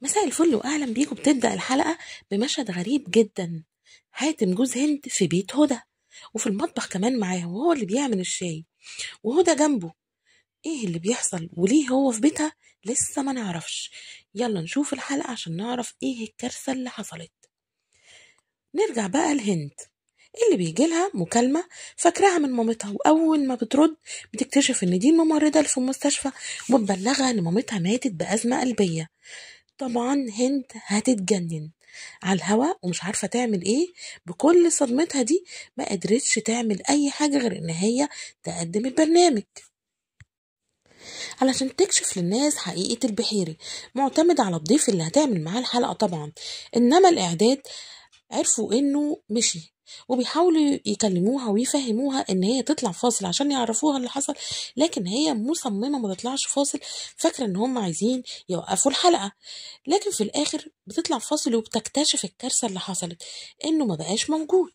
مساء الفل واهلا بيكم بتبدا الحلقه بمشهد غريب جدا حاتم جوز هند في بيت هدى وفي المطبخ كمان معاه وهو اللي بيعمل الشاي وهدى جنبه ايه اللي بيحصل وليه هو في بيتها لسه ما نعرفش يلا نشوف الحلقه عشان نعرف ايه الكارثه اللي حصلت نرجع بقى لهند إيه اللي بيجي لها مكالمة فاكراها من مامتها وأول ما بترد بتكتشف إن دي الممرضة اللي في المستشفى وبتبلغها إن مامتها ماتت بأزمة قلبية طبعًا هند هتتجنن على الهواء ومش عارفة تعمل إيه، بكل صدمتها دي ما قدرتش تعمل أي حاجة غير إن هي تقدم البرنامج علشان تكشف للناس حقيقة البحيري معتمد على الضيف اللي هتعمل معاه الحلقة طبعا إنما الإعداد عرفوا إنه مشي وبيحاولوا يكلموها ويفهموها ان هي تطلع فاصل عشان يعرفوها اللي حصل لكن هي مصممه ما تطلعش فاصل فاكره ان هم عايزين يوقفوا الحلقه لكن في الاخر بتطلع فاصل وبتكتشف الكارثه اللي حصلت انه ما بقاش موجود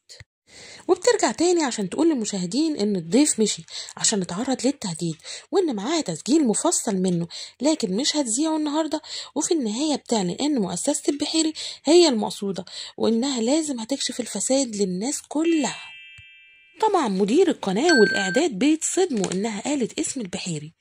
وبترجع تاني عشان تقول للمشاهدين إن الضيف مشي عشان اتعرض للتهديد وإن معاه تسجيل مفصل منه لكن مش هتذيعه النهاردة وفي النهاية بتعلن إن مؤسسة البحيري هي المقصودة وإنها لازم هتكشف الفساد للناس كلها طبعا مدير القناة والإعداد بيتصدموا إنها قالت اسم البحيري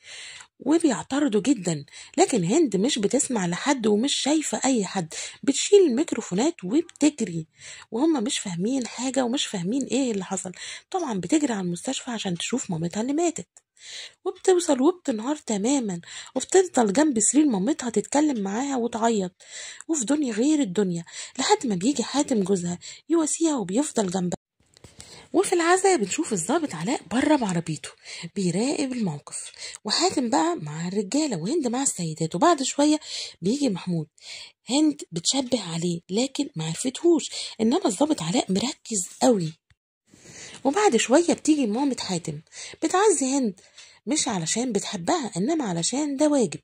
وبيعترضوا جدا لكن هند مش بتسمع لحد ومش شايفة أي حد بتشيل الميكروفونات وبتجري وهم مش فاهمين حاجة ومش فاهمين إيه اللي حصل طبعا بتجري على المستشفى عشان تشوف مامتها اللي ماتت وبتوصل وبتنهار تماما وبتفضل جنب سرير مامتها تتكلم معاها وتعيط وفي دنيا غير الدنيا لحد ما بيجي حاتم جوزها يواسيها وبيفضل جنبها وفي العزاء بنشوف الظابط علاء بره بعربيته بيراقب الموقف وحاتم بقى مع الرجاله وهند مع السيدات وبعد شويه بيجي محمود هند بتشبه عليه لكن معرفتهوش انما الظابط علاء مركز قوي وبعد شويه بتيجي مامة حاتم بتعزي هند مش علشان بتحبها انما علشان ده واجب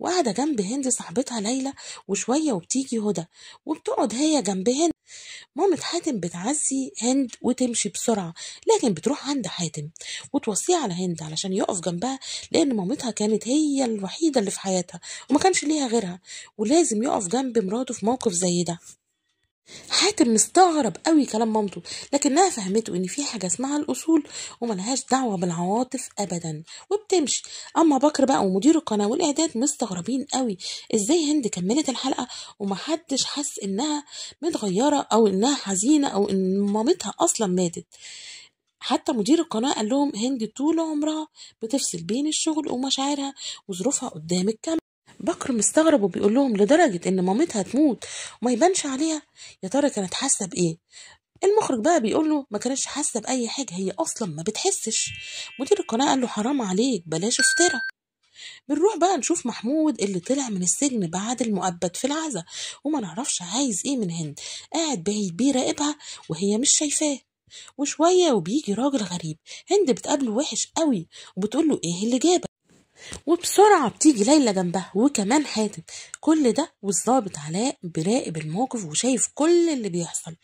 وقاعدة جنب هند صاحبتها ليلى وشوية وبتيجي هدى وبتقعد هي جنب هند مامة حاتم بتعزي هند وتمشي بسرعة لكن بتروح عند حاتم وتوصيه على هند علشان يقف جنبها لأن مامتها كانت هي الوحيدة اللي في حياتها وما كانش ليها غيرها ولازم يقف جنب مراته في موقف زي ده حاتم مستغرب قوي كلام مامته لكنها فهمته ان في حاجه اسمها الاصول وملهاش دعوه بالعواطف ابدا وبتمشي اما بكر بقى ومدير القناه والاعداد مستغربين قوي ازاي هند كملت الحلقه ومحدش حس انها متغيره او انها حزينه او ان مامتها اصلا ماتت حتى مدير القناة قال لهم هند طول عمرها بتفصل بين الشغل ومشاعرها وظروفها قدام الكاميرا بكر مستغرب وبيقول لهم لدرجة إن مامتها تموت وما يبانش عليها يا ترى كانت حاسة بإيه؟ المخرج بقى بيقول له ما كانتش حاسة بأي حاجة هي أصلا ما بتحسش مدير القناة قال له حرام عليك بلاش افترى بنروح بقى نشوف محمود اللي طلع من السجن بعد المؤبد في العزا وما نعرفش عايز ايه من هند قاعد بعيد بيراقبها وهي مش شايفاه وشوية وبيجي راجل غريب هند بتقابله وحش قوي وبتقول له ايه اللي جابك وبسرعة بتيجي ليلى جنبها وكمان حاتم كل ده والظابط علاء بيراقب الموقف وشايف كل اللي بيحصل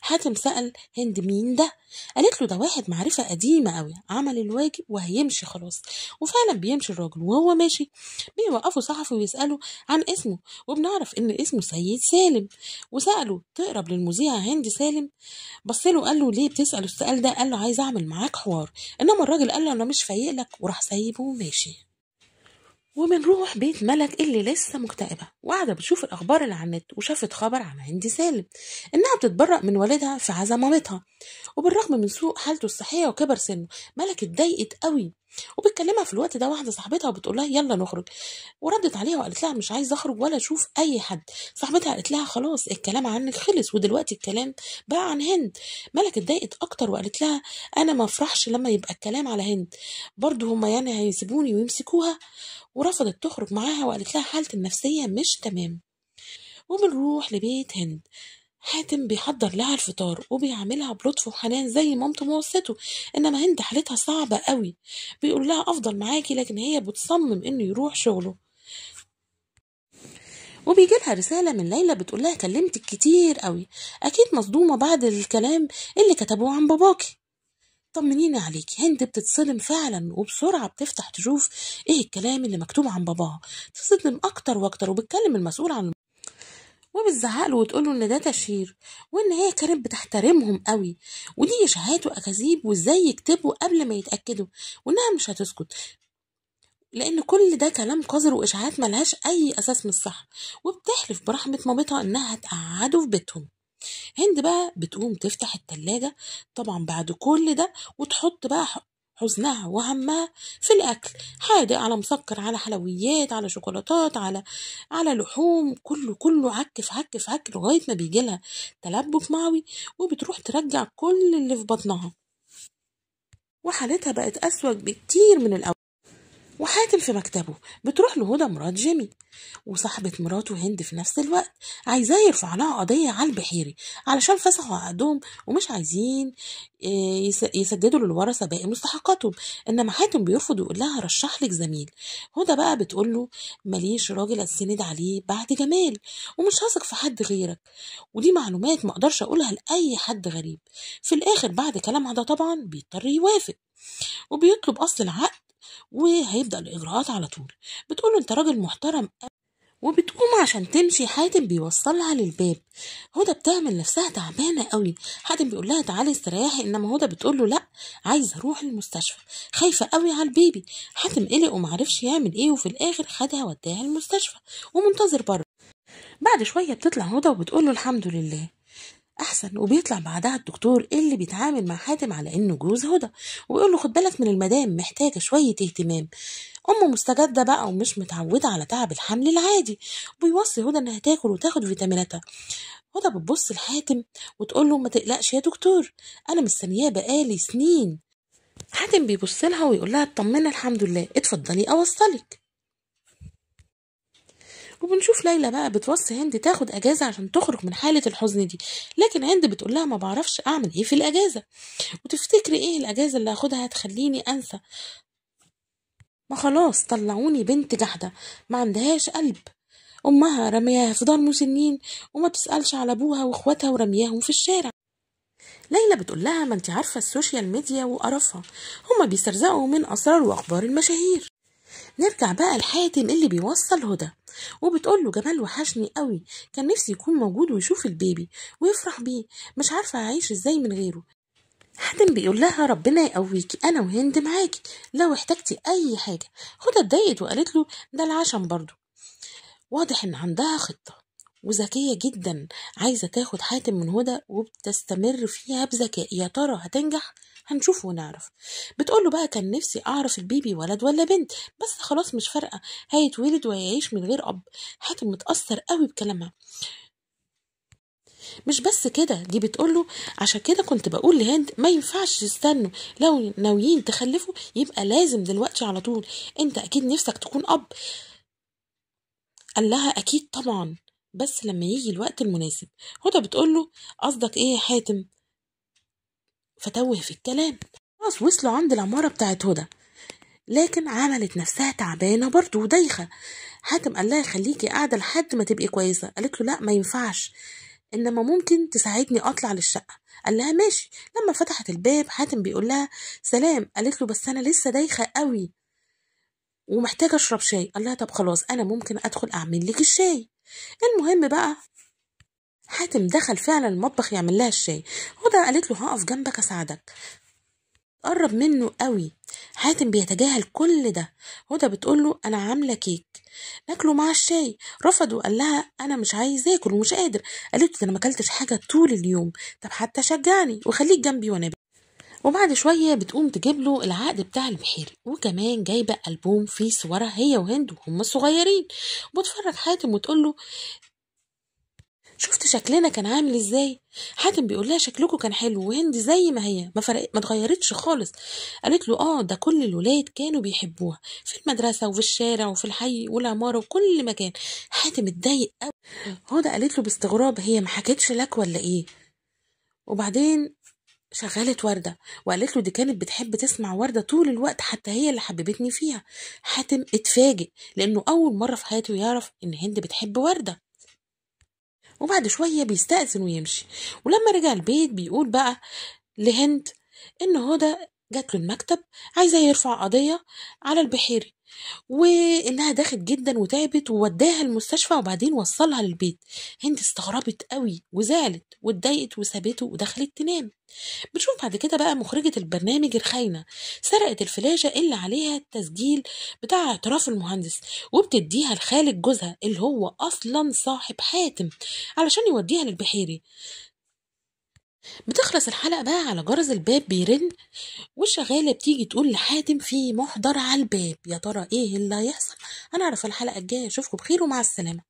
حاتم سأل هند مين ده قالت له ده واحد معرفة قديمة قوي عمل الواجب وهيمشي خلاص وفعلا بيمشي الراجل وهو ماشي بيوقفه صحفي ويسأله عن اسمه وبنعرف ان اسمه سيد سالم وسأله تقرب للمذيعة هند سالم بصله قال له ليه بتسأل السؤال ده قال له عايز اعمل معاك حوار انما الراجل قال له انا مش فايق لك وراح سايبه وماشي وبنروح بيت ملك اللي لسه مكتئبة وقاعدة بتشوف الأخبار اللي على النت وشافت خبر عن هند سالم إنها بتتبرأ من والدها في عزا مامتها وبالرغم من سوء حالته الصحية وكبر سنه ملك اتضايقت قوي وبتكلمها في الوقت ده واحده صاحبتها وبتقول لها يلا نخرج وردت عليها وقالت لها مش عايزه اخرج ولا اشوف اي حد صاحبتها قالت لها خلاص الكلام عنك خلص ودلوقتي الكلام بقى عن هند ملك اتضايقت اكتر وقالت لها انا ما افرحش لما يبقى الكلام على هند برضه هما يعني هيسيبوني ويمسكوها ورفضت تخرج معاها وقالت لها حالتي النفسيه مش تمام وبنروح لبيت هند حاتم بيحضر لها الفطار وبيعملها بلطف وحنان زي مامته موصته انما هند حالتها صعبه قوي بيقول لها افضل معاكي لكن هي بتصمم انه يروح شغله وبيجي لها رساله من ليلى بتقول لها كلمتك كتير قوي اكيد مصدومه بعد الكلام اللي كتبوه عن باباكي طمنينا عليكي هند بتتصدم فعلا وبسرعة بتفتح تشوف ايه الكلام اللي مكتوب عن باباها تتصدم اكتر واكتر وبتكلم المسؤول عن وبتزعق له وتقول ان ده تشهير وان هي كانت بتحترمهم قوي ودي اشاعات واكاذيب وازاي يكتبوا قبل ما يتاكدوا وانها مش هتسكت لان كل ده كلام قذر واشاعات ملهاش اي اساس من الصح وبتحلف برحمه مامتها انها هتقعده في بيتهم هند بقى بتقوم تفتح التلاجة طبعا بعد كل ده وتحط بقى حزنها وهمها في الأكل حادق على مسكر على حلويات على شوكولاتات على على لحوم كله كله عك في عك في عك لغاية ما بيجيلها تلبك معوي وبتروح ترجع كل اللي في بطنها وحالتها بقت أسوأ بكتير من الأول وحاتم في مكتبه بتروح لهدى مراد مرات جيمي وصاحبة مراته هند في نفس الوقت عايزاه يرفع لها قضية على البحيري علشان فسخوا عقدهم ومش عايزين آه، يسددوا للورثة باقي مستحقاتهم إنما حاتم بيرفض ويقول لها رشح لك زميل هدى بقى بتقول له ماليش راجل أتسند عليه بعد جمال ومش هثق في حد غيرك ودي معلومات مقدرش أقولها لأي حد غريب في الآخر بعد كلامها ده طبعا بيضطر يوافق وبيطلب أصل العقد وهيبدأ الإجراءات على طول بتقول له أنت راجل محترم وبتقوم عشان تمشي حاتم بيوصلها للباب هدى بتعمل نفسها تعبانه قوي حاتم بيقول لها تعالي استريحي انما هدى بتقول له لا عايزه اروح المستشفى خايفه قوي على البيبي حاتم قلق ومعرفش يعمل ايه وفي الاخر خدها وداها المستشفى ومنتظر بره بعد شويه بتطلع هدى وبتقول له الحمد لله احسن وبيطلع بعدها الدكتور اللي بيتعامل مع حاتم على انه جوز هدى ويقول له خد بالك من المدام محتاجه شويه اهتمام امه مستجده بقى ومش متعوده على تعب الحمل العادي وبيوصي هدى انها تاكل وتاخد فيتاميناتها هدى بتبص لحاتم وتقول له ما تقلقش يا دكتور انا مستنياه بقالي سنين حاتم بيبص لها ويقول لها اطمني الحمد لله اتفضلي اوصلك وبنشوف ليلى بقى بتوصي هند تاخد اجازه عشان تخرج من حاله الحزن دي لكن هند بتقول لها ما بعرفش اعمل ايه في الاجازه وتفتكري ايه الاجازه اللي هاخدها هتخليني انسى ما خلاص طلعوني بنت جحده ما عندهاش قلب امها رمياها في دار مسنين وما تسالش على ابوها واخواتها ورمياهم في الشارع ليلى بتقول لها ما انت عارفه السوشيال ميديا وقرفها هما بيسترزقوا من اسرار واخبار المشاهير نرجع بقى لحاتم اللي بيوصل هدى وبتقول له جمال وحشني قوي كان نفسي يكون موجود ويشوف البيبي ويفرح بيه مش عارفه اعيش ازاي من غيره حاتم بيقول لها ربنا يقويكي انا وهند معاكي لو احتجتي اي حاجه هدى اتضايقت وقالت له ده العشم برضه واضح ان عندها خطه وذكيه جدا عايزه تاخد حاتم من هدى وبتستمر فيها بذكاء يا ترى هتنجح هنشوف ونعرف بتقول له بقى كان نفسي اعرف البيبي ولد ولا بنت بس خلاص مش فارقه هيتولد وهيعيش من غير اب حاتم متاثر قوي بكلامها مش بس كده دي بتقول له عشان كده كنت بقول لهند ما ينفعش تستنوا لو ناويين تخلفوا يبقى لازم دلوقتي على طول انت اكيد نفسك تكون اب قال لها اكيد طبعا بس لما يجي الوقت المناسب هدى بتقول له قصدك ايه يا حاتم فتوه في الكلام خلاص وصلوا عند العمارة بتاعت هدى لكن عملت نفسها تعبانة برضه ودايخة حاتم قال لها خليكي قاعدة لحد ما تبقي كويسة قالت له لا ما ينفعش إنما ممكن تساعدني أطلع للشقة قال لها ماشي لما فتحت الباب حاتم بيقول لها سلام قالت له بس أنا لسه دايخة قوي ومحتاجة أشرب شاي قال لها طب خلاص أنا ممكن أدخل أعمل لك الشاي المهم بقى حاتم دخل فعلا المطبخ يعمل لها الشاي هدى قالت له هقف جنبك اساعدك قرب منه قوي حاتم بيتجاهل كل ده هدى بتقول له انا عامله كيك ناكله مع الشاي رفض وقال لها انا مش عايز اكل ومش قادر قالت له انا ما اكلتش حاجه طول اليوم طب حتى شجعني وخليك جنبي وانا وبعد شوية بتقوم تجيب له العقد بتاع البحيري وكمان جايبة ألبوم فيه صورها هي وهند وهم صغيرين وبتفرج حاتم وتقول له شفت شكلنا كان عامل ازاي حاتم بيقول لها شكلكم كان حلو وهند زي ما هي ما فرق ما اتغيرتش خالص قالت له اه ده كل الولاد كانوا بيحبوها في المدرسه وفي الشارع وفي الحي والعماره وكل مكان حاتم اتضايق قوي هدى قالت له باستغراب هي ما حكتش لك ولا ايه وبعدين شغلت ورده وقالت له دي كانت بتحب تسمع ورده طول الوقت حتى هي اللي حببتني فيها حاتم اتفاجئ لانه اول مره في حياته يعرف ان هند بتحب ورده وبعد شوية بيستأذن ويمشي ولما رجع البيت بيقول بقى لهند إن هدى جات له المكتب عايزة يرفع قضية على البحيري وانها دخلت جدا وتعبت ووداها المستشفى وبعدين وصلها للبيت هند استغربت قوي وزعلت واتضايقت وسابته ودخلت تنام بنشوف بعد كده بقى مخرجة البرنامج الخاينة سرقت الفلاجة اللي عليها التسجيل بتاع اعتراف المهندس وبتديها لخالد جوزها اللي هو أصلا صاحب حاتم علشان يوديها للبحيري بتخلص الحلقة بقى على جرس الباب بيرن والشغالة بتيجي تقول لحاتم في محضر على الباب يا ترى ايه اللي هيحصل هنعرف الحلقة الجاية اشوفكم بخير ومع السلامة